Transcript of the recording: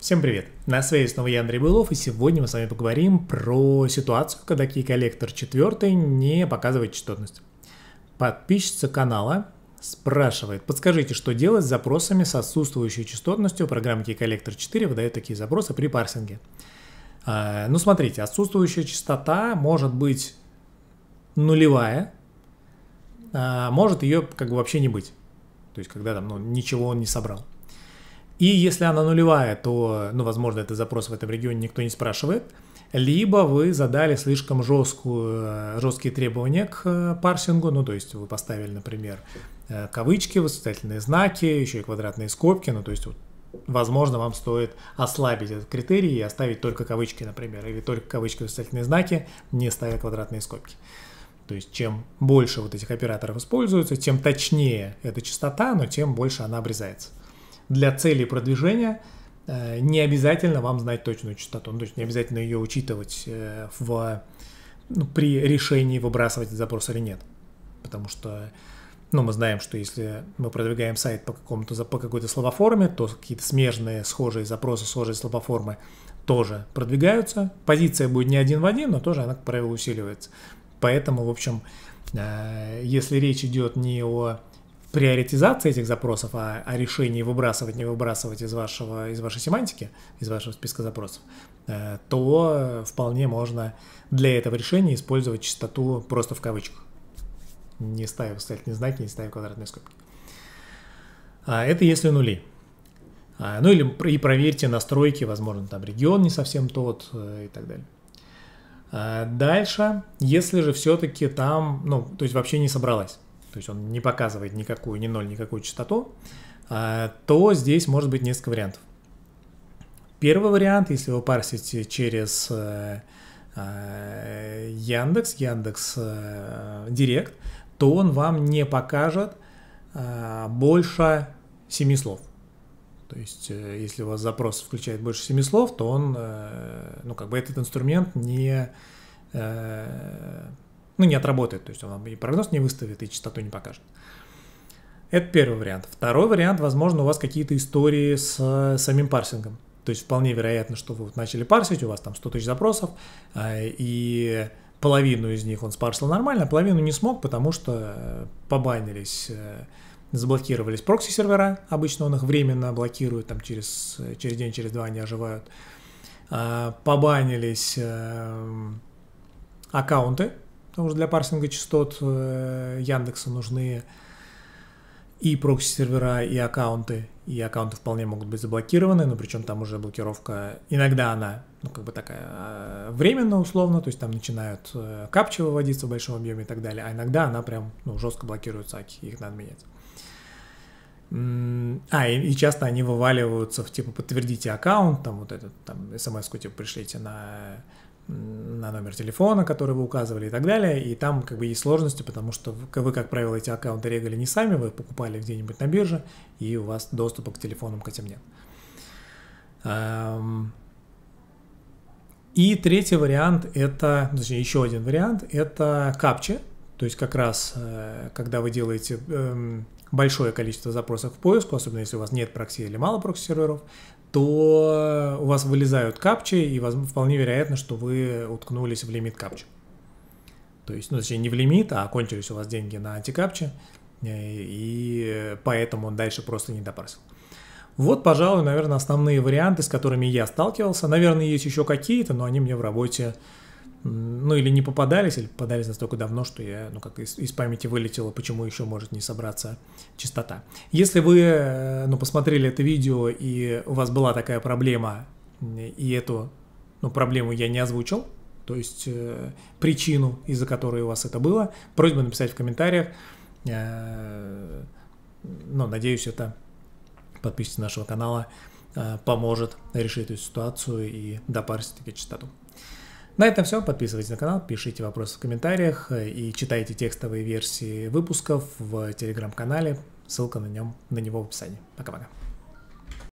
Всем привет! На связи снова я, Андрей Былов, и сегодня мы с вами поговорим про ситуацию, когда кей-коллектор 4 не показывает частотность. Подписчица канала спрашивает, подскажите, что делать с запросами с отсутствующей частотностью. Программа key 4 выдает такие запросы при парсинге. А, ну, смотрите, отсутствующая частота может быть нулевая, а, может ее как бы вообще не быть. То есть, когда там ну, ничего он не собрал. И если она нулевая, то, ну, возможно, это запрос в этом регионе никто не спрашивает. Либо вы задали слишком жесткую, э, жесткие требования к э, парсингу, ну, то есть вы поставили, например, э, кавычки, восклицательные знаки, еще и квадратные скобки, ну, то есть вот возможно, вам стоит ослабить этот критерий и оставить только кавычки, например, или только кавычки восклицательные знаки, не ставя квадратные скобки. То есть чем больше вот этих операторов используется, тем точнее эта частота, но тем больше она обрезается для целей продвижения э, не обязательно вам знать точную частоту, ну, то есть не обязательно ее учитывать э, в, ну, при решении выбрасывать этот запрос или нет. Потому что ну, мы знаем, что если мы продвигаем сайт по, какому-то, по какой-то словоформе, то какие-то смежные, схожие запросы, схожие словоформы тоже продвигаются. Позиция будет не один в один, но тоже она, как правило, усиливается. Поэтому, в общем, э, если речь идет не о приоритизация этих запросов, а о а решении выбрасывать, не выбрасывать из, вашего, из вашей семантики, из вашего списка запросов, э, то вполне можно для этого решения использовать частоту просто в кавычках. Не ставив восклицательные знаки, не ставив квадратные скобки. А это если нули. А, ну или и проверьте настройки, возможно, там регион не совсем тот э, и так далее. А дальше, если же все-таки там, ну, то есть вообще не собралась то есть он не показывает никакую, ни ноль, никакую частоту, а, то здесь может быть несколько вариантов. Первый вариант, если вы парсите через э, э, Яндекс, Яндекс э, Директ, то он вам не покажет больше семи слов. То есть, если у вас запрос включает больше семи слов, то он, ну, как бы этот инструмент не ну, не отработает, то есть он вам и прогноз не выставит, и частоту не покажет. Это первый вариант. Второй вариант, возможно, у вас какие-то истории с э, самим парсингом. То есть вполне вероятно, что вы начали парсить, у вас там 100 тысяч запросов, э, и половину из них он спарсил нормально, а половину не смог, потому что э, побанились, заблокировались прокси-сервера, обычно он их временно блокирует, там через, через день, через два они оживают, побанились эм, аккаунты, Потому что для парсинга частот э, Яндекса нужны и прокси-сервера, и аккаунты. И аккаунты вполне могут быть заблокированы, но причем там уже блокировка, иногда она, ну, как бы такая э, временно условно, то есть там начинают э, капчи выводиться в большом объеме и так далее, а иногда она прям, ну, жестко блокируется, саки, их надо менять. А, и, и часто они вываливаются в типа подтвердите аккаунт, там вот этот, там смс-ку типа пришлите на на номер телефона, который вы указывали и так далее. И там как бы есть сложности, потому что вы, как правило, эти аккаунты регали не сами, вы покупали где-нибудь на бирже, и у вас доступа к телефонам к этим нет. И третий вариант – это, точнее, еще один вариант – это капча, то есть как раз, э, когда вы делаете эм, большое количество запросов в поиску, особенно если у вас нет прокси или мало прокси-серверов, то у вас вылезают капчи, и вас, вполне вероятно, что вы уткнулись в лимит капчи. То есть, ну, точнее, не в лимит, а кончились у вас деньги на антикапче э, и поэтому он дальше просто не допарсил. Вот, пожалуй, наверное, основные варианты, с которыми я сталкивался. Наверное, есть еще какие-то, но они мне в работе ну или не попадались, или попадались настолько давно, что я, ну как из, из памяти вылетело, почему еще может не собраться частота. Если вы, э, ну, посмотрели это видео и у вас была такая проблема, и эту, ну, проблему я не озвучил, то есть э, причину, из-за которой у вас это было, просьба написать в комментариях. Э, ну, надеюсь, это подписчицы нашего канала э, поможет решить эту ситуацию и допарить таки частоту. На этом все. Подписывайтесь на канал, пишите вопросы в комментариях э, и читайте текстовые версии выпусков в телеграм-канале. Ссылка на, нем, на него в описании. Пока-пока.